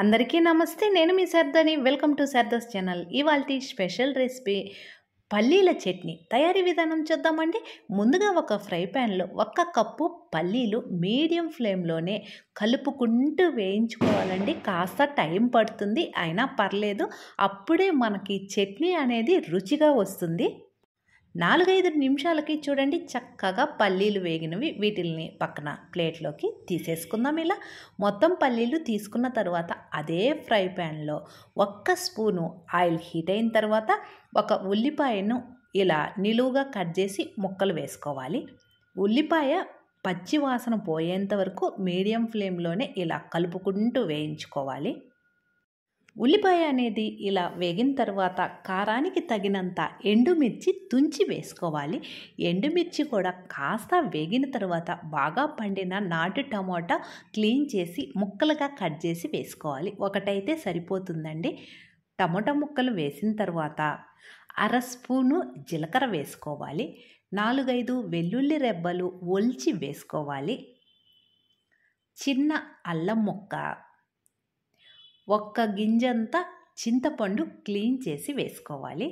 అందరికీ నమస్తే నేను మీ సర్దని వెల్కమ్ టు సర్దస్ ఛానల్ ఇవాళ స్పెషల్ రెసిపీ పల్లీల చట్నీ తయారీ విధానం చూద్దామండి ముందుగా ఒక ఫ్రై ప్యాన్లో ఒక్క కప్పు పల్లీలు మీడియం ఫ్లేమ్లోనే కలుపుకుంటూ వేయించుకోవాలండి కాస్త టైం పడుతుంది అయినా పర్లేదు అప్పుడే మనకి చట్నీ అనేది రుచిగా వస్తుంది నాలుగైదు నిమిషాలకి చూడండి చక్కగా పల్లీలు వేగినవి వీటిల్ని పక్కన ప్లేట్లోకి తీసేసుకుందాం ఇలా మొత్తం పల్లీలు తీసుకున్న తర్వాత అదే ఫ్రై ప్యాన్లో ఒక్క స్పూను ఆయిల్ హీట్ అయిన తర్వాత ఒక ఉల్లిపాయను ఇలా నిలువుగా కట్ చేసి ముక్కలు వేసుకోవాలి ఉల్లిపాయ పచ్చి వాసన పోయేంత వరకు మీడియం ఫ్లేమ్లోనే ఇలా కలుపుకుంటూ వేయించుకోవాలి ఉల్లిపాయ అనేది ఇలా వేగిన తర్వాత కారానికి తగినంత ఎండుమిర్చి తుంచి వేసుకోవాలి ఎండుమిర్చి కూడా కాస్త వేగిన తర్వాత బాగా పండిన నాటు టమోటా క్లీన్ చేసి ముక్కలుగా కట్ చేసి వేసుకోవాలి ఒకటైతే సరిపోతుందండి టమోటా ముక్కలు వేసిన తర్వాత అర స్పూను జీలకర్ర వేసుకోవాలి నాలుగైదు వెల్లుల్లి రెబ్బలు ఒలిచి వేసుకోవాలి చిన్న అల్లం ముక్క ఒక్క గింజంతా చింతపండు క్లీన్ చేసి వేసుకోవాలి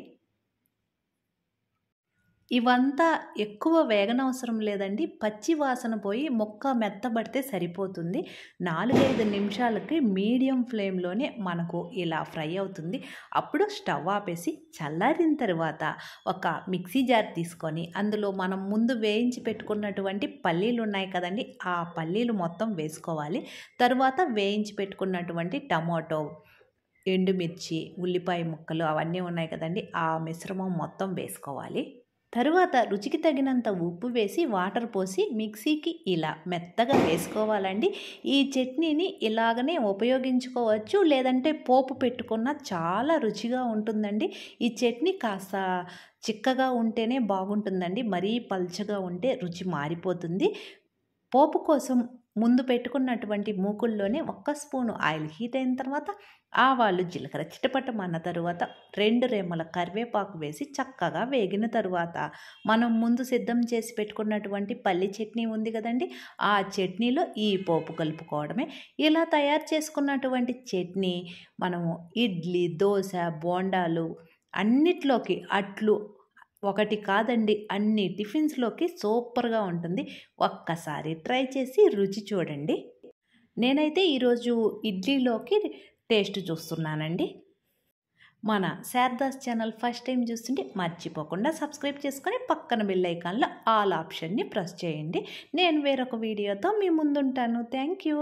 ఇవంతా ఎక్కువ వేగనవసరం లేదండి పచ్చి వాసన పోయి మొక్క మెత్తబడితే సరిపోతుంది నాలుగైదు నిమిషాలకి మీడియం ఫ్లేమ్లోనే మనకు ఇలా ఫ్రై అవుతుంది అప్పుడు స్టవ్ ఆపేసి చల్లారిన తర్వాత ఒక మిక్సీ జార్ తీసుకొని అందులో మనం ముందు వేయించి పెట్టుకున్నటువంటి పల్లీలు ఉన్నాయి కదండి ఆ పల్లీలు మొత్తం వేసుకోవాలి తర్వాత వేయించి పెట్టుకున్నటువంటి టమాటో ఎండుమిర్చి ఉల్లిపాయ ముక్కలు అవన్నీ ఉన్నాయి కదండి ఆ మిశ్రమం మొత్తం వేసుకోవాలి తరువాత రుచికి తగినంత ఉప్పు వేసి వాటర్ పోసి మిక్సీకి ఇలా మెత్తగా వేసుకోవాలండి ఈ చట్నీని ఇలాగనే ఉపయోగించుకోవచ్చు లేదంటే పోపు పెట్టుకున్న చాలా రుచిగా ఉంటుందండి ఈ చట్నీ కాస్త చిక్కగా ఉంటేనే బాగుంటుందండి మరీ పల్చగా ఉంటే రుచి మారిపోతుంది పోపు కోసం ముందు పెట్టుకున్నటువంటి మూకుల్లోనే ఒక్క స్పూను ఆయిల్ హీట్ అయిన తర్వాత ఆవాలు జీలకర్ర చిటపటం అన్న తరువాత రెండు రెమ్మల కరివేపాకు వేసి చక్కగా వేగిన తరువాత మనం ముందు సిద్ధం చేసి పెట్టుకున్నటువంటి పల్లి చట్నీ ఉంది కదండి ఆ చట్నీలో ఈ పోపు కలుపుకోవడమే ఇలా తయారు చేసుకున్నటువంటి చట్నీ మనము ఇడ్లీ దోశ బోండాలు అన్నిట్లోకి అట్లు ఒకటి కాదండి అన్ని టిఫిన్స్లోకి సూపర్గా ఉంటుంది ఒక్కసారి ట్రై చేసి రుచి చూడండి నేనైతే ఈరోజు ఇడ్లీలోకి టేస్ట్ చూస్తున్నానండి మన శారదాస్ ఛానల్ ఫస్ట్ టైం చూస్తుంటే మర్చిపోకుండా సబ్స్క్రైబ్ చేసుకొని పక్కన బిల్ ఐకాన్లో ఆల్ ఆప్షన్ని ప్రెస్ చేయండి నేను వేరొక వీడియోతో మీ ముందుంటాను థ్యాంక్ యూ